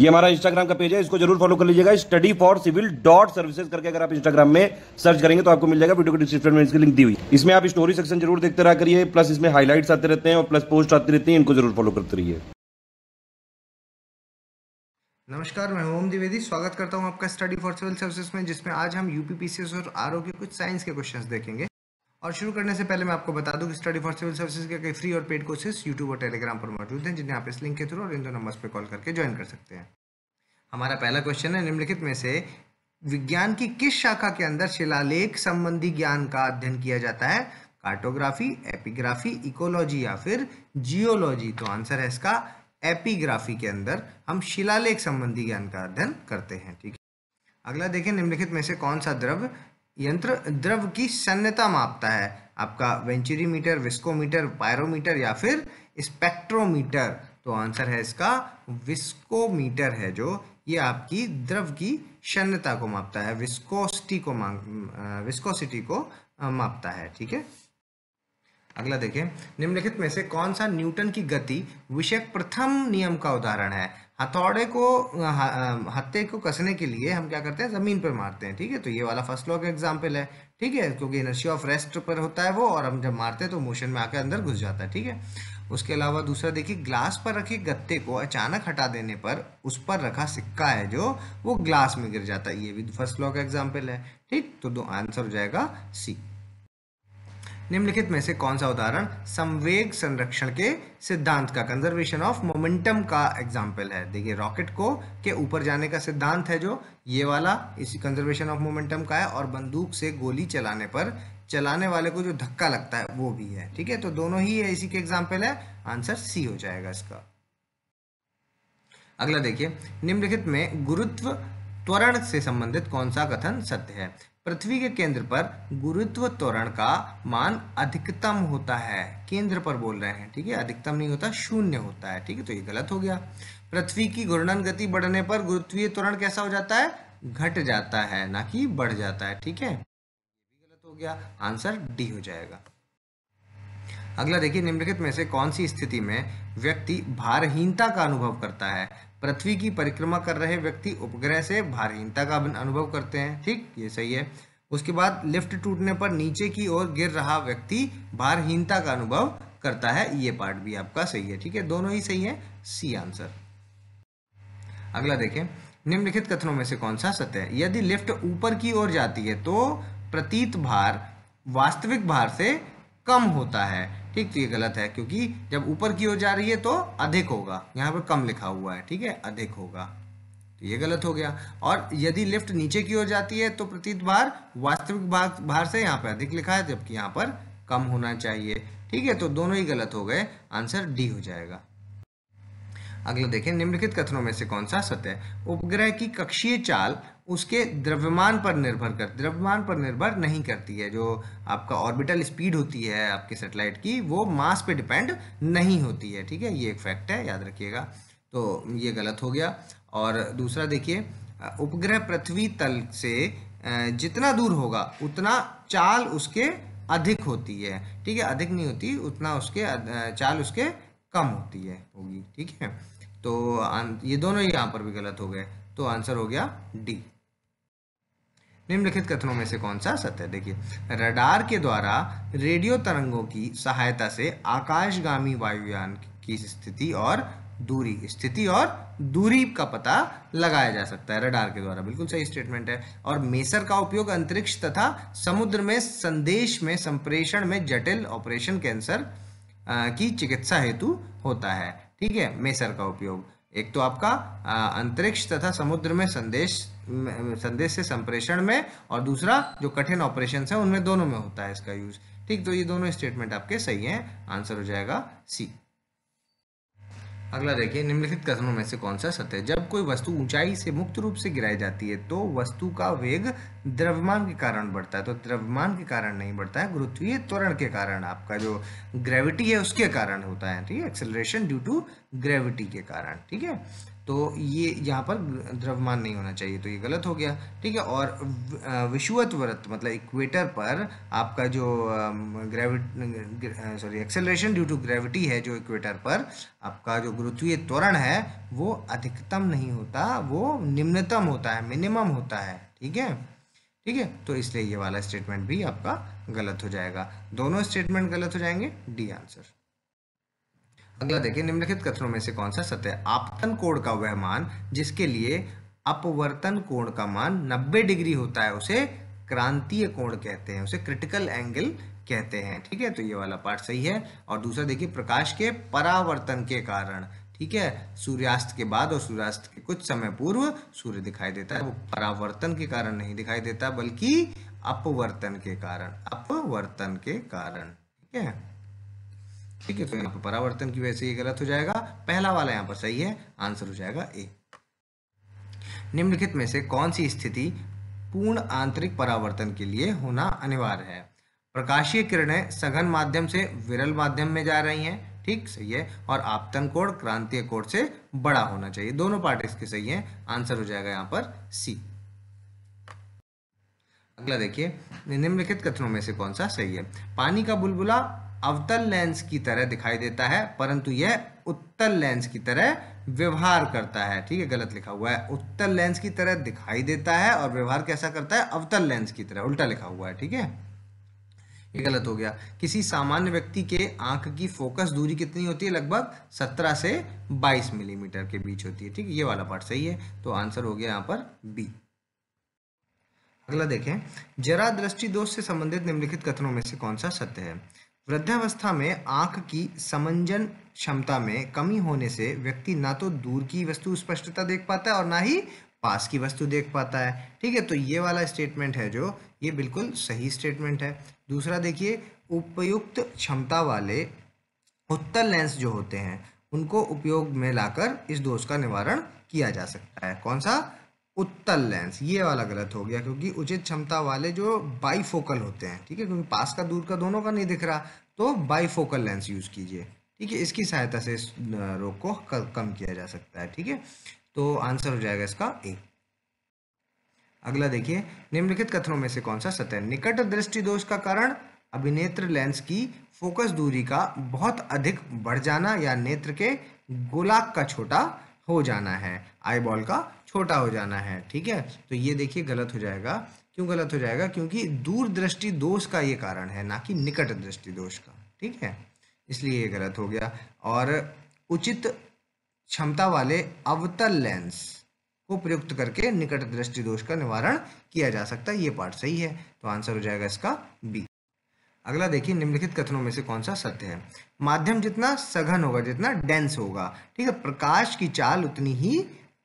ये हमारा इंस्टाग्राम का पेज है इसको जरूर फॉलो कर लीजिएगा study for civil dot services करके अगर आप इंस्टाग्राम में सर्च करेंगे तो आपको मिल जाएगा वीडियो के डिस्क्रिप्शन में इसकी लिंक दी हुई इसमें आप स्टोरी सेक्शन जरूर देखते रहा करिए प्लस इसमें हाईलाइट्स आते रहते हैं और प्लस पोस्ट आती रहती है इनको जरूर फॉलो करते रहिए नमस्कार मैं ओम द्विवेदी स्वागत करता हूं आपका स्टडी फॉर सिविल सर्विसेज में जिसमें आज हम यूपीपीसीएस और आरओ के कुछ साइंस के क्वेश्चंस देखेंगे और शुरू करने से पहले मैं आपको बता दूं कि स्टडी फॉर सिविल सर्विसेज के कई फ्री और पेड कोर्सेज यूट्यूब और टेलीग्राम पर मौजूद हैं जिन्हें आप इस लिंक के थ्रू और इन दो नंबर्स पर कॉल करके ज्वाइन कर सकते हैं हमारा पहला क्वेश्चन है निम्नलिखित में से विज्ञान की किस शाखा के अंदर शिलालेख संबंधी ज्ञान का अध्ययन किया जाता है कार्टोग्राफी एपिग्राफी इकोलॉजी या फिर जियोलॉजी तो आंसर है इसका एपिग्राफी के अंदर हम शिलालेख संबंधी ज्ञान का अध्ययन करते हैं ठीक है अगला देखें निम्नलिखित में से कौन सा द्रव्य यंत्र द्रव की सन्नता मापता है आपका वेंचुरी मीटर विस्कोमीटर पायरोमीटर या फिर स्पेक्ट्रोमीटर तो आंसर है इसका विस्कोमीटर है जो ये आपकी द्रव की शन्यता को मापता है विस्कोसिटी को मांग विस्कोसिटी को मापता है ठीक है अगला देखें निम्नलिखित में से कौन सा न्यूटन की गति विषयक प्रथम नियम का उदाहरण है हथौड़े को हत्ते को कसने के लिए हम क्या करते हैं ज़मीन पर मारते हैं ठीक है तो ये वाला फर्स्ट लॉ का एग्जाम्पल है ठीक है क्योंकि इनर्शिया ऑफ रेस्ट पर होता है वो और हम जब मारते हैं तो मोशन में आकर अंदर घुस जाता है ठीक है उसके अलावा दूसरा देखिए ग्लास पर रखे गत्ते को अचानक हटा देने पर उस पर रखा सिक्का है जो वो ग्लास में गिर जाता है ये भी फर्स्ट लॉ का एग्जाम्पल है ठीक तो दो आंसर हो जाएगा सी निम्नलिखित में से कौन सा उदाहरण संवेग संरक्षण के सिद्धांत का कंजर्वेशन ऑफ मोमेंटम का एग्जाम्पल है देखिए रॉकेट को के ऊपर जाने का सिद्धांत है जो ये वाला इसी कंजर्वेशन ऑफ मोमेंटम का है और बंदूक से गोली चलाने पर चलाने वाले को जो धक्का लगता है वो भी है ठीक है तो दोनों ही है इसी के एग्जाम्पल है आंसर सी हो जाएगा इसका अगला देखिए निम्नलिखित में गुरुत्व त्वरण से संबंधित कौन सा कथन सत्य है पृथ्वी के केंद्र पर गुरुत्व त्वरण का मान अधिकतम होता है केंद्र पर बोल रहे हैं ठीक है अधिकतम नहीं होता शून्य होता है ठीक है तो ये गलत हो गया पृथ्वी की घूर्णन गति बढ़ने पर गुरुत्वीय त्वरण कैसा हो जाता है घट जाता है ना कि बढ़ जाता है ठीक है ये भी गलत हो गया आंसर डी हो जाएगा अगला देखिए निम्नलिखित में से कौन सी स्थिति में व्यक्ति भारहीनता का अनुभव करता है पृथ्वी की परिक्रमा कर रहे व्यक्ति उपग्रह से भारहीनता का अनुभव करते हैं ठीक ये सही है उसके बाद लिफ्ट टूटने पर नीचे की ओर गिर रहा व्यक्ति भारहीनता का अनुभव करता है ये पार्ट भी आपका सही है ठीक है दोनों ही सही है सी आंसर अगला देखें निम्नलिखित कथनों में से कौन सा सत्य है यदि लिफ्ट ऊपर की ओर जाती है तो प्रतीत भार वास्तविक भार से कम होता है ठीक तो ये गलत है क्योंकि जब ऊपर की ओर जा रही है तो अधिक होगा यहाँ पर कम लिखा हुआ है ठीक है अधिक होगा तो ये गलत हो गया और यदि लिफ्ट नीचे की ओर जाती है तो प्रतीत भार वास्तविक भार भार से यहाँ पर अधिक लिखा है जबकि यहाँ पर कम होना चाहिए ठीक है तो दोनों ही गलत हो गए आंसर डी हो जाएगा अगला देखें निम्नलिखित कथनों में से कौन सा सत्य है उपग्रह की कक्षीय चाल उसके द्रव्यमान पर निर्भर कर द्रव्यमान पर निर्भर नहीं करती है जो आपका ऑर्बिटल स्पीड होती है आपके सेटेलाइट की वो मास पे डिपेंड नहीं होती है ठीक है ये एक फैक्ट है याद रखिएगा तो ये गलत हो गया और दूसरा देखिए उपग्रह पृथ्वी तल से जितना दूर होगा उतना चाल उसके अधिक होती है ठीक है अधिक नहीं होती उतना उसके चाल उसके कम होती है होगी ठीक है तो ये दोनों यहाँ पर भी गलत हो गए तो आंसर हो गया डी निम्नलिखित कथनों में से कौन सा सत्य है देखिए रडार के द्वारा रेडियो तरंगों की सहायता से आकाशगामी वायुयान की स्थिति और दूरी स्थिति और दूरी का पता लगाया जा सकता है रडार के द्वारा बिल्कुल सही स्टेटमेंट है और मेसर का उपयोग अंतरिक्ष तथा समुद्र में संदेश में संप्रेषण में जटिल ऑपरेशन कैंसर की चिकित्सा हेतु होता है ठीक है मेसर का उपयोग एक तो आपका अंतरिक्ष तथा समुद्र में संदेश संदेश से संप्रेषण में और दूसरा जो कठिन ऑपरेशन है उनमें दोनों में होता है इसका यूज ठीक तो ये दोनों स्टेटमेंट आपके सही हैं आंसर हो जाएगा सी अगला देखिए निम्नलिखित कथनों में से कौन सा सत्य है जब कोई वस्तु ऊंचाई से मुक्त रूप से गिराई जाती है तो वस्तु का वेग द्रव्यमान के कारण बढ़ता है तो द्रव्यमान के कारण नहीं बढ़ता है गुरुत्वीय त्वरण के कारण आपका जो ग्रेविटी है उसके कारण होता है ठीक है एक्सेलरेशन ड्यू टू ग्रेविटी के कारण ठीक है तो ये यहाँ पर द्रव्यमान नहीं होना चाहिए तो ये गलत हो गया ठीक है और विषुवत व्रत मतलब इक्वेटर पर आपका जो gravity sorry acceleration due to gravity है जो इक्वेटर पर आपका जो गुरुत्वीय त्वरण है वो अधिकतम नहीं होता वो निम्नतम होता है मिनिमम होता है ठीक है ठीक है तो इसलिए ये वाला स्टेटमेंट भी आपका गलत हो जाएगा दोनों स्टेटमेंट गलत हो जाएंगे डी आंसर अगला देखिए निम्नलिखित कथनों में से कौन सा सत्य है आपतन कोण का वह मान जिसके लिए अपवर्तन कोण का मान 90 डिग्री होता है उसे क्रांतीय कोण कहते हैं उसे क्रिटिकल एंगल कहते हैं ठीक है तो ये वाला पार्ट सही है और दूसरा देखिए प्रकाश के परावर्तन के कारण ठीक है सूर्यास्त के बाद और सूर्यास्त के कुछ समय पूर्व सूर्य दिखाई देता है वो परावर्तन के कारण नहीं दिखाई देता बल्कि अपवर्तन के कारण अपवर्तन के कारण ठीक है ठीक है तो यहाँ पर परावर्तन की वजह से ये गलत हो जाएगा पहला वाला यहाँ पर सही है आंसर हो जाएगा ए निम्नलिखित में से कौन सी स्थिति पूर्ण आंतरिक परावर्तन के लिए होना अनिवार्य है प्रकाशीय किरणें सघन माध्यम से विरल माध्यम में जा रही हैं ठीक सही है और आपतन कोण क्रांतीय कोण से बड़ा होना चाहिए दोनों पार्ट इसके सही है आंसर हो जाएगा यहाँ पर सी अगला देखिए निम्नलिखित कथनों में से कौन सा सही है पानी का बुलबुला अवतल लेंस की तरह दिखाई देता है परंतु यह उत्तल लेंस की तरह व्यवहार करता है ठीक है गलत लिखा हुआ है उत्तल लेंस की तरह दिखाई देता है और व्यवहार कैसा करता है अवतल लेंस की तरह उल्टा लिखा हुआ है ठीक है ये गलत हो गया किसी सामान्य व्यक्ति के आंख की फोकस दूरी कितनी होती है लगभग 17 से 22 मिलीमीटर mm के बीच होती है ठीक है ये वाला पार्ट सही है तो आंसर हो गया यहाँ पर बी अगला देखें जरा दृष्टि दोष से संबंधित निम्नलिखित कथनों में से कौन सा सत्य है वृद्धावस्था में आँख की समंजन क्षमता में कमी होने से व्यक्ति ना तो दूर की वस्तु स्पष्टता देख पाता है और ना ही पास की वस्तु देख पाता है ठीक है तो ये वाला स्टेटमेंट है जो ये बिल्कुल सही स्टेटमेंट है दूसरा देखिए उपयुक्त क्षमता वाले उत्तर लेंस जो होते हैं उनको उपयोग में लाकर इस दोष का निवारण किया जा सकता है कौन सा उत्तल लेंस ये वाला गलत हो गया क्योंकि उचित क्षमता वाले जो बाईफोकल होते हैं ठीक है क्योंकि पास का दूर का दोनों का नहीं दिख रहा तो बाईफोकल लेंस यूज़ कीजिए ठीक है इसकी सहायता से इस रोग को कम किया जा सकता है ठीक है तो आंसर हो जाएगा इसका ए अगला देखिए निम्नलिखित कथनों में से कौन सा सत्य निकट दृष्टि दोष का कारण अभिनेत्र लेंस की फोकस दूरी का बहुत अधिक बढ़ जाना या नेत्र के गोलाक का छोटा हो जाना है आईबॉल का छोटा हो जाना है ठीक है तो ये देखिए गलत हो जाएगा क्यों गलत हो जाएगा क्योंकि दूर दृष्टि दोष का ये कारण है ना कि निकट दृष्टि दोष का ठीक है इसलिए ये गलत हो गया और उचित क्षमता वाले अवतल लेंस को प्रयुक्त करके निकट दृष्टि दोष का निवारण किया जा सकता है ये पार्ट सही है तो आंसर हो जाएगा इसका बी अगला देखिए निम्नलिखित कथनों में से कौन सा सत्य है माध्यम जितना सघन होगा जितना डेंस होगा ठीक है प्रकाश की चाल उतनी ही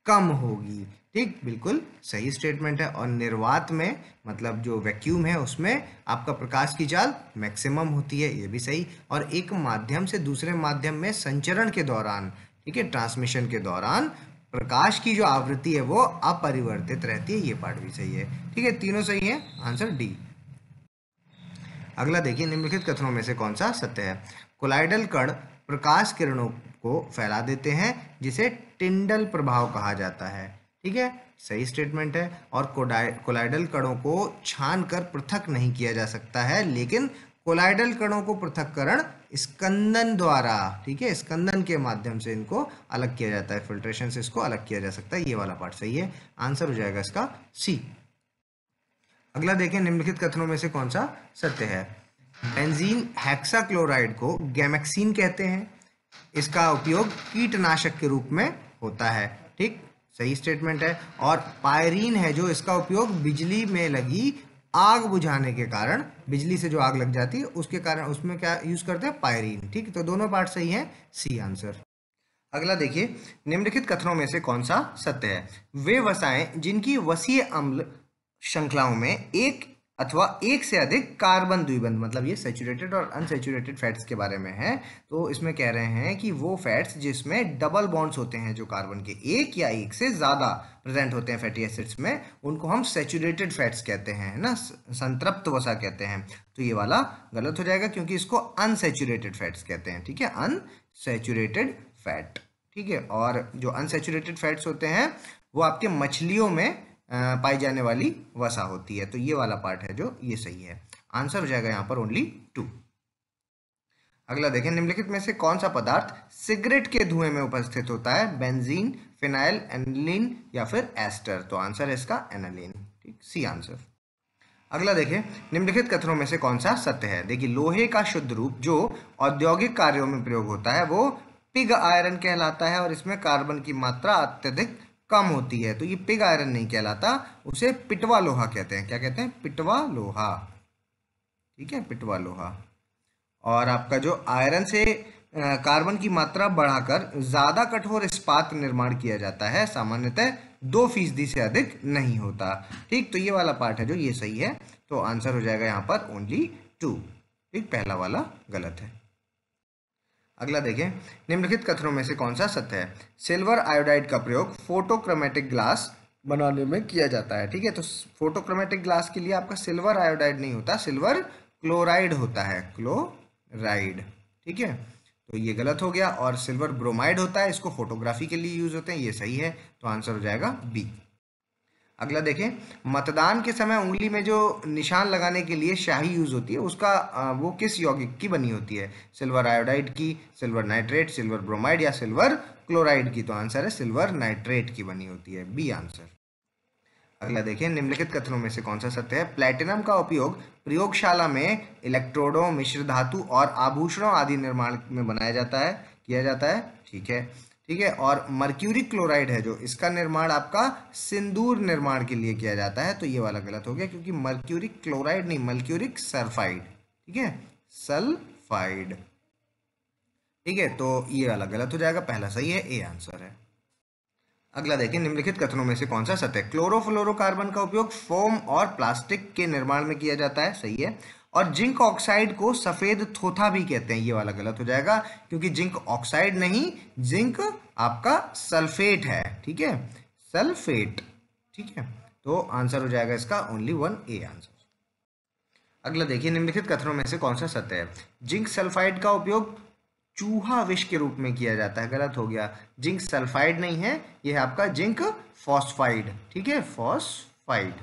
कम होगी ठीक बिल्कुल सही स्टेटमेंट है और निर्वात में मतलब जो वैक्यूम है उसमें आपका प्रकाश की जाल मैक्सिमम होती है ये भी सही और एक माध्यम से दूसरे माध्यम में संचरण के दौरान ठीक है ट्रांसमिशन के दौरान प्रकाश की जो आवृत्ति है वो अपरिवर्तित रहती है ये पार्ट भी सही है ठीक है तीनों सही है आंसर डी अगला देखिए निम्नलिखित कथनों में से कौन सा सत्य है कोलाइडल कण प्रकाश किरणों को फैला देते हैं जिसे टिंडल प्रभाव कहा जाता है ठीक है सही स्टेटमेंट है और कोलाइडल कणों को छान कर पृथक नहीं किया जा सकता है लेकिन कोलाइडल कणों को पृथककरण स्कंदन द्वारा ठीक है स्कंदन के माध्यम से इनको अलग किया जाता है फिल्ट्रेशन से इसको अलग किया जा सकता है ये वाला पार्ट सही है आंसर हो जाएगा इसका सी अगला देखें निम्नलिखित कथनों में से कौन सा सत्य है बेंजीन हेक्साक्लोराइड को गैमेक्सीन कहते हैं इसका उपयोग कीटनाशक के रूप में होता है ठीक सही स्टेटमेंट है और पायरीन है जो इसका उपयोग बिजली में लगी आग बुझाने के कारण बिजली से जो आग लग जाती है उसके कारण उसमें क्या यूज करते हैं पायरीन ठीक तो दोनों पार्ट सही है सी आंसर अगला देखिए निम्नलिखित कथनों में से कौन सा सत्य है वे वसाएं जिनकी वसीय अम्ल श्रृंखलाओं में एक अथवा एक से अधिक कार्बन द्विबंध मतलब ये सेचुरेटेड और अनसेचुरेटेड फैट्स के बारे में है तो इसमें कह रहे हैं कि वो फैट्स जिसमें डबल बॉन्ड्स होते हैं जो कार्बन के एक या एक से ज़्यादा प्रेजेंट होते हैं फैटी एसिड्स में उनको हम सेचुरेटेड फैट्स कहते हैं ना संतृप्त वसा कहते हैं तो ये वाला गलत हो जाएगा क्योंकि इसको अनसेचुरेटेड फैट्स कहते हैं ठीक है अनसेचुरेटेड फैट ठीक है और जो अनसेचुरेटेड फैट्स होते हैं वो आपके मछलियों में पाई जाने वाली वसा होती है तो ये वाला पार्ट है जो ये सही है आंसर हो जाएगा यहाँ पर ओनली टू अगला देखें निम्नलिखित में से कौन सा पदार्थ सिगरेट के धुएं में उपस्थित होता है बेंजीन फिनाइल एनलिन या फिर एस्टर तो आंसर है इसका एनलिन ठीक सी आंसर अगला देखें निम्नलिखित कथनों में से कौन सा सत्य है देखिए लोहे का शुद्ध रूप जो औद्योगिक कार्यों में प्रयोग होता है वो पिग आयरन कहलाता है और इसमें कार्बन की मात्रा अत्यधिक कम होती है तो ये पिग आयरन नहीं कहलाता उसे पिटवा लोहा कहते हैं क्या कहते हैं पिटवा लोहा ठीक है पिटवा लोहा और आपका जो आयरन से कार्बन की मात्रा बढ़ाकर ज़्यादा कठोर इस्पात निर्माण किया जाता है सामान्यतः दो फीसदी से अधिक नहीं होता ठीक तो ये वाला पार्ट है जो ये सही है तो आंसर हो जाएगा यहाँ पर ओनली टू ठीक पहला वाला गलत है अगला देखें निम्नलिखित कथनों में से कौन सा सत्य है सिल्वर आयोडाइड का प्रयोग फोटोक्रोमेटिक ग्लास बनाने में किया जाता है ठीक है तो फोटोक्रोमेटिक ग्लास के लिए आपका सिल्वर आयोडाइड नहीं होता सिल्वर क्लोराइड होता है क्लोराइड ठीक है तो ये गलत हो गया और सिल्वर ब्रोमाइड होता है इसको फोटोग्राफी के लिए यूज होते हैं ये सही है तो आंसर हो जाएगा बी अगला देखें मतदान के समय उंगली में जो निशान लगाने के लिए शाही यूज़ होती है उसका वो किस यौगिक की बनी होती है सिल्वर आयोडाइड की सिल्वर नाइट्रेट सिल्वर ब्रोमाइड या सिल्वर क्लोराइड की तो आंसर है सिल्वर नाइट्रेट की बनी होती है बी आंसर अगला देखें निम्नलिखित कथनों में से कौन सा सत्य है प्लेटिनम का उपयोग प्रयोगशाला में इलेक्ट्रोडों मिश्र धातु और आभूषणों आदि निर्माण में बनाया जाता है किया जाता है ठीक है ठीक है और मर्क्यूरिक क्लोराइड है जो इसका निर्माण आपका सिंदूर निर्माण के लिए किया जाता है तो ये वाला गलत हो गया क्योंकि मर्क्यूरिक क्लोराइड नहीं मर्क्यूरिक सल्फाइड ठीक है सल्फाइड ठीक है तो ये वाला गलत हो जाएगा पहला सही है ए आंसर है अगला देखिए निम्नलिखित कथनों में से कौन सा सत्य क्लोरोफ्लोरोकार्बन का उपयोग फोम और प्लास्टिक के निर्माण में किया जाता है सही है और जिंक ऑक्साइड को सफ़ेद थोथा भी कहते हैं ये वाला गलत हो जाएगा क्योंकि जिंक ऑक्साइड नहीं जिंक आपका सल्फेट है ठीक है सल्फेट ठीक है तो आंसर हो जाएगा इसका ओनली वन ए आंसर अगला देखिए निम्नलिखित कथनों में से कौन सा सत्य है जिंक सल्फाइड का उपयोग चूहा विष के रूप में किया जाता है गलत हो गया जिंक सल्फाइड नहीं है यह आपका जिंक फॉस्फाइड ठीक है फॉस्फाइड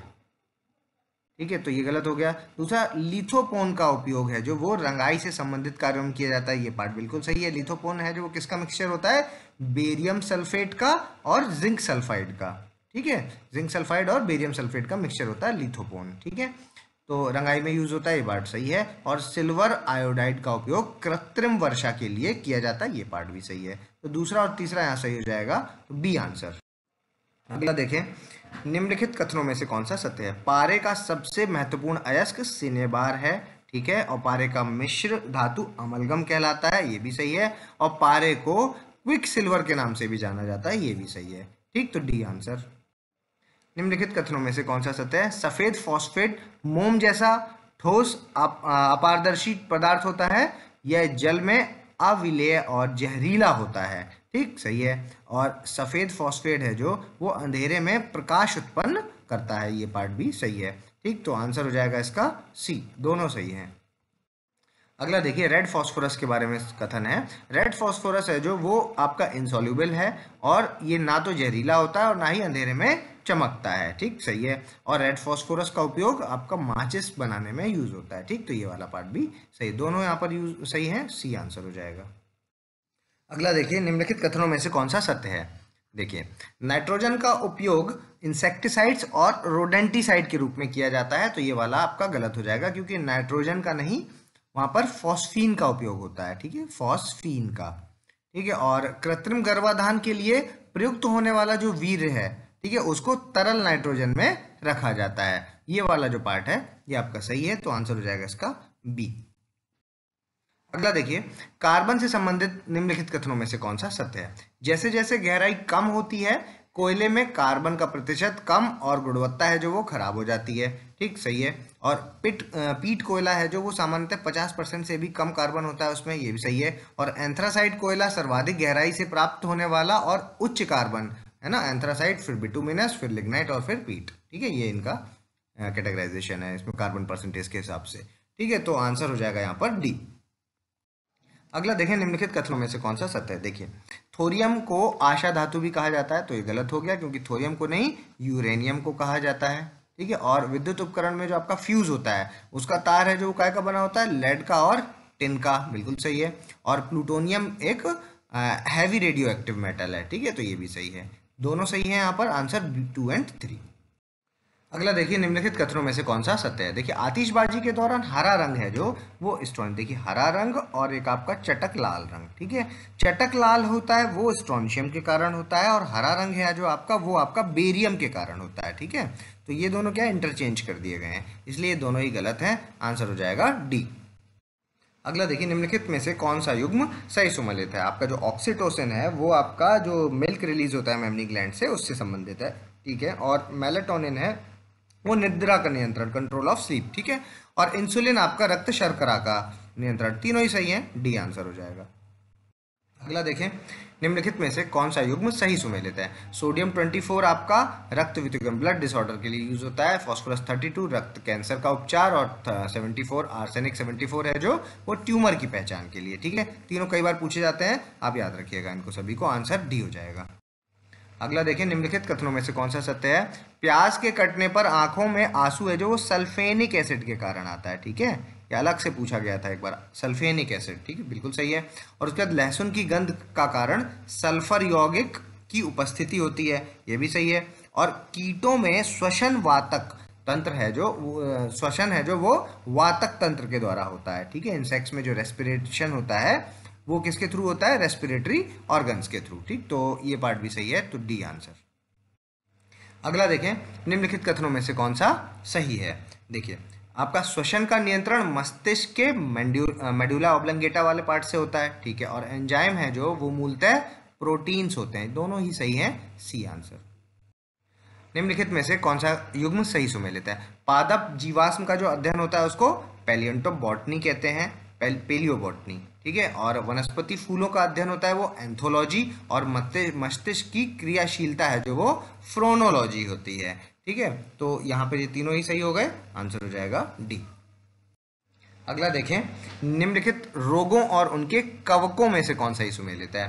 ठीक है तो ये गलत हो गया दूसरा लिथोपोन का उपयोग है जो वो रंगाई से संबंधित कार्यों में किया जाता है ये पार्ट बिल्कुल सही है लिथोपोन है जो वो किसका मिक्सचर होता है बेरियम सल्फेट का और जिंक सल्फाइड का ठीक है जिंक सल्फाइड और बेरियम सल्फेट का मिक्सचर होता है लिथोपोन ठीक है तो रंगाई में यूज होता है ये पार्ट सही है और सिल्वर आयोडाइड का उपयोग कृत्रिम वर्षा के लिए किया जाता है ये पार्ट भी सही है तो दूसरा और तीसरा यहाँ सही हो जाएगा तो बी आंसर अगला देखें निम्नलिखित कथनों में से कौन सा सत्य है पारे का सबसे महत्वपूर्ण अयस्क सिनेबार है ठीक है और पारे का मिश्र धातु अमलगम कहलाता है ये भी सही है और पारे को क्विक सिल्वर के नाम से भी जाना जाता है ये भी सही है ठीक तो डी आंसर निम्नलिखित कथनों में से कौन सा सत्य है सफेद फॉस्फेट मोम जैसा ठोस अपारदर्शी पदार्थ होता है यह जल में अविलेय और जहरीला होता है ठीक सही है और सफ़ेद फॉस्फेट है जो वो अंधेरे में प्रकाश उत्पन्न करता है ये पार्ट भी सही है ठीक तो आंसर हो जाएगा इसका सी दोनों सही हैं अगला देखिए रेड फॉस्फोरस के बारे में कथन है रेड फॉस्फोरस है जो वो आपका इंसॉल्यूबल है और ये ना तो जहरीला होता है और ना ही अंधेरे में चमकता है ठीक सही है और रेड फॉस्फोरस का उपयोग आपका माचिस बनाने में यूज होता है ठीक तो ये वाला पार्ट भी सही दोनों यहाँ पर यूज सही है सी आंसर हो जाएगा अगला देखिए निम्नलिखित कथनों में से कौन सा सत्य है देखिए नाइट्रोजन का उपयोग इंसेक्टिसाइड्स और रोडेंटिसाइड के रूप में किया जाता है तो ये वाला आपका गलत हो जाएगा क्योंकि नाइट्रोजन का नहीं वहाँ पर फॉस्फीन का उपयोग होता है ठीक है फॉस्फीन का ठीक है और कृत्रिम गर्भाधान के लिए प्रयुक्त होने वाला जो वीर है ठीक है उसको तरल नाइट्रोजन में रखा जाता है ये वाला जो पार्ट है ये आपका सही है तो आंसर हो जाएगा इसका बी अगला देखिए कार्बन से संबंधित निम्नलिखित कथनों में से कौन सा सत्य है जैसे जैसे गहराई कम होती है कोयले में कार्बन का प्रतिशत कम और गुणवत्ता है जो वो खराब हो जाती है ठीक सही है और पिट पीट कोयला है जो वो सामान्यतः 50 परसेंट से भी कम कार्बन होता है उसमें ये भी सही है और एंथ्रासाइड कोयला सर्वाधिक गहराई से प्राप्त होने वाला और उच्च कार्बन है ना एंथ्रासाइड फिर बिटूमिनस फिर लिग्नाइट और फिर पीट ठीक है ये इनका कैटेगराइजेशन है इसमें कार्बन परसेंटेज के हिसाब से ठीक है तो आंसर हो जाएगा यहाँ पर डी अगला देखें निम्नलिखित कथनों में से कौन सा सत्य है देखिए थोरियम को आशा धातु भी कहा जाता है तो ये गलत हो गया क्योंकि थोरियम को नहीं यूरेनियम को कहा जाता है ठीक है और विद्युत उपकरण में जो आपका फ्यूज होता है उसका तार है जो काय का बना होता है लेड का और टिन का बिल्कुल सही है और प्लूटोनियम एक हैवी रेडियो एक्टिव मेटल है ठीक है तो ये भी सही है दोनों सही है यहाँ पर आंसर टू एंड थ्री अगला देखिए निम्नलिखित कथनों में से कौन सा सत्य है देखिए आतिशबाजी के दौरान हरा रंग है जो वो स्टोन देखिए हरा रंग और एक आपका चटक लाल रंग ठीक है चटक लाल होता है वो स्टोनशियम के कारण होता है और हरा रंग है जो आपका वो आपका बेरियम के कारण होता है ठीक है तो ये दोनों क्या इंटरचेंज कर दिए गए हैं इसलिए दोनों ही गलत हैं आंसर हो जाएगा डी अगला देखिए निम्नलिखित में से कौन सा युग्म सही सुमलित है आपका जो ऑक्सीटोसिन है वो आपका जो मिल्क रिलीज होता है मेमनी ग्लैंड से उससे संबंधित है ठीक है और मेलाटोनिन है वो निद्रा का नियंत्रण कंट्रोल ऑफ स्लीप ठीक है और इंसुलिन आपका रक्त शर्करा का नियंत्रण तीनों ही सही है डी आंसर हो जाएगा अगला देखें निम्नलिखित में से कौन सा युग्म सही लेता है सोडियम 24 आपका रक्त वितुगम ब्लड डिसऑर्डर के लिए यूज होता है फॉस्फोरस 32 रक्त कैंसर का उपचार और 74 आर्सेनिक 74 है जो वो ट्यूमर की पहचान के लिए ठीक है तीनों कई बार पूछे जाते हैं आप याद रखिएगा इनको सभी को आंसर डी हो जाएगा अगला देखिए निम्नलिखित कथनों में से कौन सा सत्य है प्याज के कटने पर आंखों में आंसू है जो वो सल्फेनिक एसिड के कारण आता है ठीक है ये अलग से पूछा गया था एक बार सल्फेनिक एसिड ठीक है बिल्कुल सही है और उसके बाद लहसुन की गंध का कारण सल्फर यौगिक की उपस्थिति होती है ये भी सही है और कीटों में श्वसन वातक तंत्र है जो श्वसन है जो वो वातक तंत्र के द्वारा होता है ठीक है इंसेक्ट्स में जो रेस्पिरेशन होता है वो किसके थ्रू होता है रेस्पिरेटरी ऑर्गन्स के थ्रू ठीक तो ये पार्ट भी सही है तो डी आंसर अगला देखें निम्नलिखित कथनों में से कौन सा सही है देखिए आपका श्वसन का नियंत्रण मस्तिष्क के मेड्यूला ऑब्लंगेटा वाले पार्ट से होता है ठीक है और एंजाइम है जो वो मूलतः प्रोटीन्स होते हैं दोनों ही सही हैं सी आंसर निम्नलिखित में से कौन सा युग्म सही सुमेल लेता है पादप जीवाश्म का जो अध्ययन होता है उसको पेलियंटोबॉटनी कहते हैं पेल, पेलियोबॉटनी ठीक है और वनस्पति फूलों का अध्ययन होता है वो एंथोलॉजी और मस्तिष्क की क्रियाशीलता है जो वो फ्रोनोलॉजी होती है ठीक है तो यहाँ पे ये तीनों ही सही हो गए आंसर हो जाएगा डी अगला देखें निम्नलिखित रोगों और उनके कवकों में से कौन सा ही सुमेल है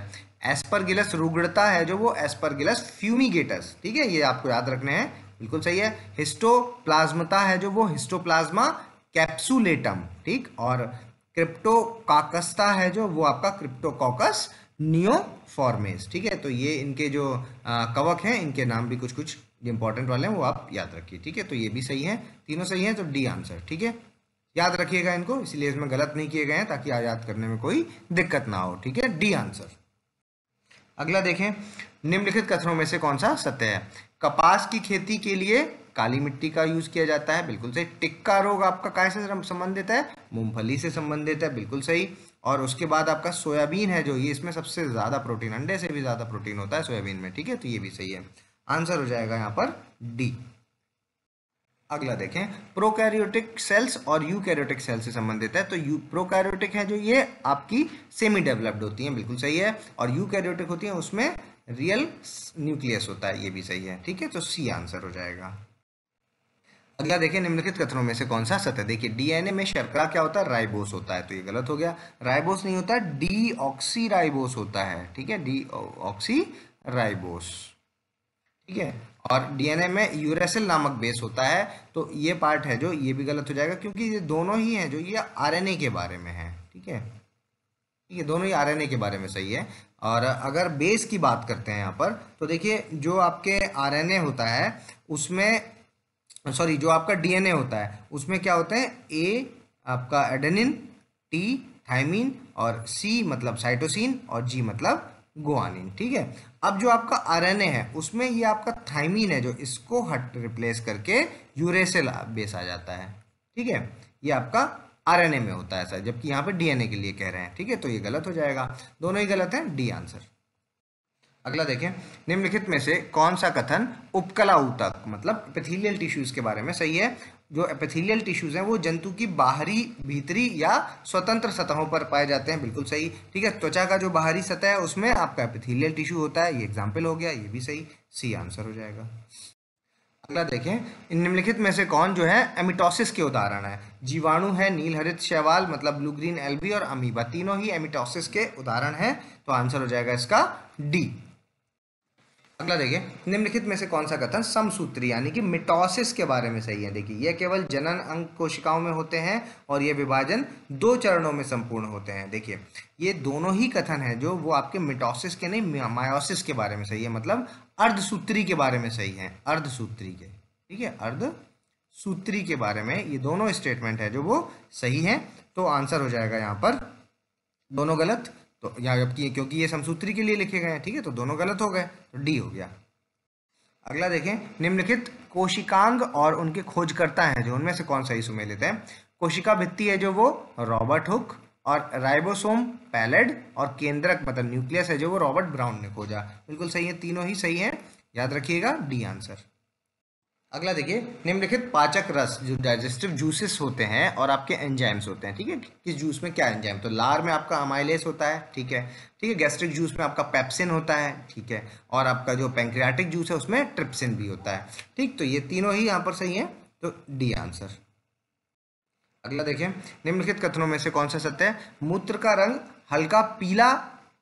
एस्परगिलस रुग्णता है जो वो एस्परगिलस फ्यूमिगेटस ठीक है ये आपको याद रखने हैं बिल्कुल सही है हिस्टोप्लाज्मता है जो वो हिस्टोप्लाज्मा कैप्सूलेटम ठीक और क्रिप्टो काकस्ता है जो वो आपका क्रिप्टो क्रिप्टोकॉकस नियोफॉर्मेस ठीक है तो ये इनके जो आ, कवक हैं इनके नाम भी कुछ कुछ इंपॉर्टेंट वाले हैं वो आप याद रखिए ठीक है तो ये भी सही है तीनों सही हैं तो डी आंसर ठीक है याद रखिएगा इनको इसलिए इसमें गलत नहीं किए गए हैं ताकि याद करने में कोई दिक्कत ना हो ठीक है डी आंसर अगला देखें निम्नलिखित कथनों में से कौन सा सत्य है कपास की खेती के लिए काली मिट्टी का यूज किया जाता है बिल्कुल सही टिक्का रोग आपका कहा से संबंधित है मूंगफली से संबंधित है बिल्कुल सही और उसके बाद आपका सोयाबीन है जो ये इसमें सबसे ज्यादा प्रोटीन अंडे से भी ज्यादा प्रोटीन होता है सोयाबीन में ठीक है तो ये भी सही है आंसर हो जाएगा यहाँ पर डी अगला देखें प्रोकैरियोटिक सेल्स और यूकैरियोटिक सेल्स से संबंधित है तो यू प्रोकैरियोटिक है जो ये आपकी सेमी डेवलप्ड होती है बिल्कुल सही है और यूकैरियोटिक होती है उसमें रियल न्यूक्लियस होता है ये भी सही है ठीक है तो सी आंसर हो जाएगा अगला देखिए निम्नलिखित कथनों में से कौन सा सत्य देखिए डीएनए में शर्करा क्या होता है राइबोस होता है तो ये गलत हो गया राइबोस नहीं होता डी ऑक्सी राइबोस होता है ठीक है डी ऑक्सी राइबोस ठीक है और डीएनए में यूरेसिल नामक बेस होता है तो ये पार्ट है जो ये भी गलत हो जाएगा क्योंकि ये दोनों ही हैं जो ये आरएनए के बारे में है ठीक है ठीक है दोनों ही आरएनए के बारे में सही है और अगर बेस की बात करते हैं यहाँ पर तो देखिए जो आपके आरएनए होता है उसमें सॉरी जो आपका डीएनए होता है उसमें क्या होते हैं ए आपका एडेनिन टी थाइमिन और सी मतलब साइटोसिन और जी मतलब गोआनिन ठीक है अब जो आपका आरएनए है उसमें ये आपका थाइमिन है जो इसको हट रिप्लेस करके यूरेसिल बेस आ जाता है ठीक है ये आपका आरएनए में होता है सर जबकि यहाँ पर डीएनए के लिए कह रहे हैं ठीक है तो ये गलत हो जाएगा दोनों ही गलत हैं डी आंसर अगला देखें निम्नलिखित में से कौन सा कथन उपकला ऊतक मतलब एपिथेलियल टिश्यूज के बारे में सही है जो एपिथेलियल टिश्यूज हैं वो जंतु की बाहरी भीतरी या स्वतंत्र सतहों पर पाए जाते हैं बिल्कुल सही ठीक है त्वचा का जो बाहरी सतह है उसमें आपका एपिथेलियल टिश्यू होता है ये एग्जाम्पल हो गया ये भी सही सी आंसर हो जाएगा अगला देखें निम्नलिखित में से कौन जो है एमिटोसिस के उदाहरण है जीवाणु है नील हरित शैवाल मतलब ब्लू ग्रीन एल्बी और अमीबा तीनों ही एमिटोसिस के उदाहरण हैं तो आंसर हो जाएगा इसका डी अगला देखिए निम्नलिखित में से कौन सा कथन समसूत्री यानी कि मिटोसिस के बारे में सही है देखिए यह केवल जनन अंग कोशिकाओं में होते हैं और यह विभाजन दो चरणों में संपूर्ण होते हैं देखिए ये दोनों ही कथन है जो वो आपके मिटोसिस के नहीं मायोसिस के बारे में सही है मतलब अर्धसूत्री के बारे में सही है अर्धसूत्री के ठीक है अर्ध सूत्री के बारे में ये दोनों स्टेटमेंट है जो वो सही है तो आंसर हो जाएगा यहाँ पर दोनों गलत तो यहाँ जबकि क्योंकि ये समसूत्री के लिए लिखे गए हैं ठीक है तो दोनों गलत हो गए तो डी हो गया अगला देखें निम्नलिखित कोशिकांग और उनके खोजकर्ता हैं जो उनमें से कौन सा इशू में लेते हैं कोशिका भित्ती है जो वो रॉबर्ट हुक और राइबोसोम पैलेड और केंद्रक मतलब न्यूक्लियस है जो वो रॉबर्ट ब्राउन ने खोजा बिल्कुल सही है तीनों ही सही है याद रखिएगा डी आंसर अगला देखिए निम्नलिखित पाचक रस जो डाइजेस्टिव जूसेस होते हैं और आपके एंजाइम्स होते हैं ठीक है किस जूस में क्या एंजाइम तो लार में आपका अमाइलेस होता है ठीक है ठीक है गैस्ट्रिक जूस में आपका पेप्सिन होता है ठीक है और आपका जो पेंक्रियाटिक जूस है उसमें ट्रिप्सिन भी होता है ठीक तो ये तीनों ही यहाँ पर सही है तो डी आंसर अगला देखिए निम्नलिखित कथनों में से कौन सा सत्य है मूत्र का रंग हल्का पीला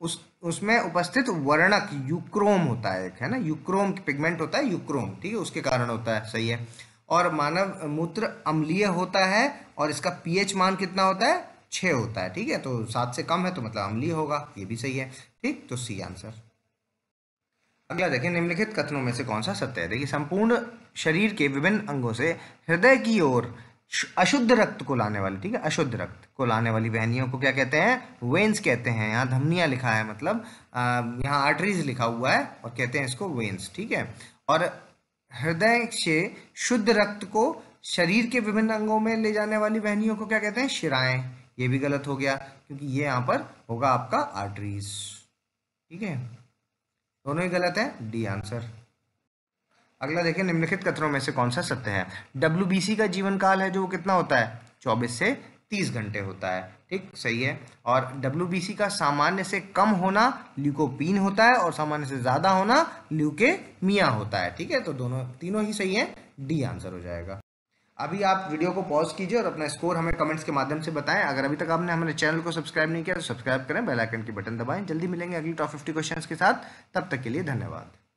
उस उसमें उपस्थित वर्णक यूक्रोम होता है एक है ना यूक्रोम पिगमेंट होता है यूक्रोम ठीक है उसके कारण होता है सही है और मानव मूत्र अम्लीय होता है और इसका पीएच मान कितना होता है छ होता है ठीक है तो सात से कम है तो मतलब अम्लीय होगा ये भी सही है ठीक तो सी आंसर अगला देखिए निम्नलिखित कथनों में से कौन सा सत्य है देखिए संपूर्ण शरीर के विभिन्न अंगों से हृदय की ओर अशुद्ध रक्त को लाने वाली ठीक है अशुद्ध रक्त को लाने वाली वहनियों को क्या कहते हैं वेन्स कहते हैं यहाँ धमनिया लिखा है मतलब यहाँ आर्टरीज लिखा हुआ है और कहते हैं इसको वेन्स ठीक है और हृदय से शुद्ध रक्त को शरीर के विभिन्न अंगों में ले जाने वाली वहनियों को क्या कहते हैं शिराएं ये भी गलत हो गया क्योंकि ये यहाँ पर होगा आपका आर्टरीज ठीक है दोनों ही गलत है डी आंसर अगला देखिए निम्नलिखित कथनों में से कौन सा सत्य है डब्ल्यू का जीवन काल है जो कितना होता है चौबीस से तीस घंटे होता है ठीक सही है और डब्ल्यू का सामान्य से कम होना ल्यूकोपीन होता है और सामान्य से ज़्यादा होना ल्यूके होता है ठीक है तो दोनों तीनों ही सही है डी आंसर हो जाएगा अभी आप वीडियो को पॉज कीजिए और अपना स्कोर हमें कमेंट्स के माध्यम से बताएं अगर अभी तक आपने हमारे चैनल को सब्सक्राइब नहीं किया तो सब्सक्राइब करें बेल आइकन की बटन दबाएं जल्दी मिलेंगे अगली टॉप फिफ्टी क्वेश्चंस के साथ तब तक के लिए धन्यवाद